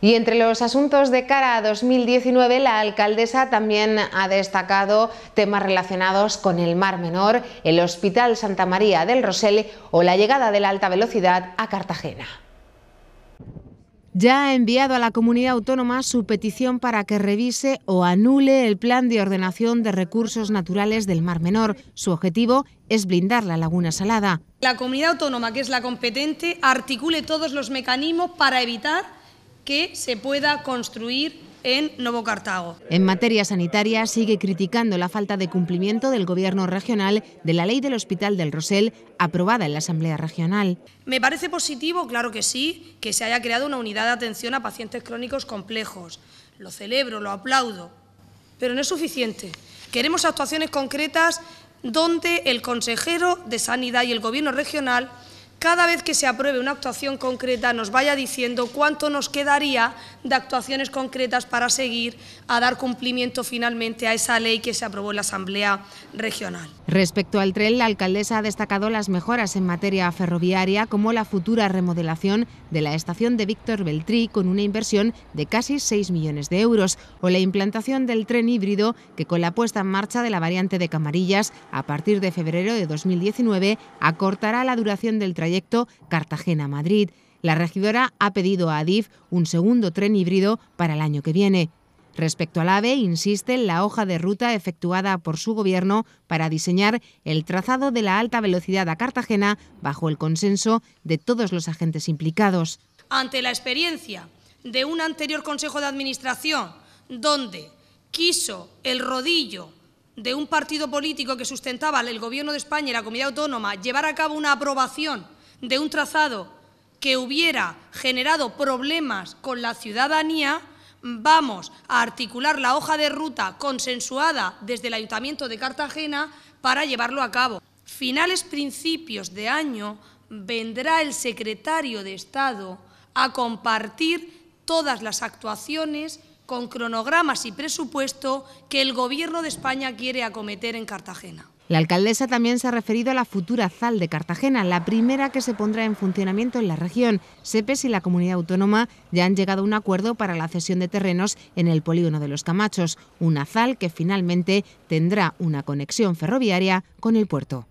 Y entre los asuntos de cara a 2019, la alcaldesa también ha destacado temas relacionados con el Mar Menor, el Hospital Santa María del Rosel o la llegada de la alta velocidad a Cartagena. Ya ha enviado a la comunidad autónoma su petición para que revise o anule el plan de ordenación de recursos naturales del Mar Menor. Su objetivo es blindar la laguna salada. La comunidad autónoma, que es la competente, articule todos los mecanismos para evitar que se pueda construir en Novo Cartago. En materia sanitaria sigue criticando la falta de cumplimiento del Gobierno regional de la ley del Hospital del Rosell aprobada en la Asamblea Regional. Me parece positivo, claro que sí, que se haya creado una unidad de atención a pacientes crónicos complejos. Lo celebro, lo aplaudo, pero no es suficiente. Queremos actuaciones concretas donde el consejero de Sanidad y el Gobierno regional cada vez que se apruebe una actuación concreta nos vaya diciendo cuánto nos quedaría de actuaciones concretas para seguir a dar cumplimiento finalmente a esa ley que se aprobó en la Asamblea Regional. Respecto al tren, la alcaldesa ha destacado las mejoras en materia ferroviaria como la futura remodelación de la estación de Víctor Beltrí con una inversión de casi 6 millones de euros o la implantación del tren híbrido que con la puesta en marcha de la variante de Camarillas a partir de febrero de 2019 acortará la duración del trayecto proyecto Cartagena-Madrid. La regidora ha pedido a Adif un segundo tren híbrido para el año que viene. Respecto al AVE, insiste en la hoja de ruta efectuada por su gobierno para diseñar el trazado de la alta velocidad a Cartagena bajo el consenso de todos los agentes implicados. Ante la experiencia de un anterior Consejo de Administración donde quiso el rodillo de un partido político que sustentaba el Gobierno de España y la Comunidad Autónoma llevar a cabo una aprobación de un trazado que hubiera generado problemas con la ciudadanía, vamos a articular la hoja de ruta consensuada desde el Ayuntamiento de Cartagena para llevarlo a cabo. Finales principios de año vendrá el secretario de Estado a compartir todas las actuaciones con cronogramas y presupuesto que el Gobierno de España quiere acometer en Cartagena. La alcaldesa también se ha referido a la futura ZAL de Cartagena, la primera que se pondrá en funcionamiento en la región. SEPES y la comunidad autónoma ya han llegado a un acuerdo para la cesión de terrenos en el polígono de los Camachos, una ZAL que finalmente tendrá una conexión ferroviaria con el puerto.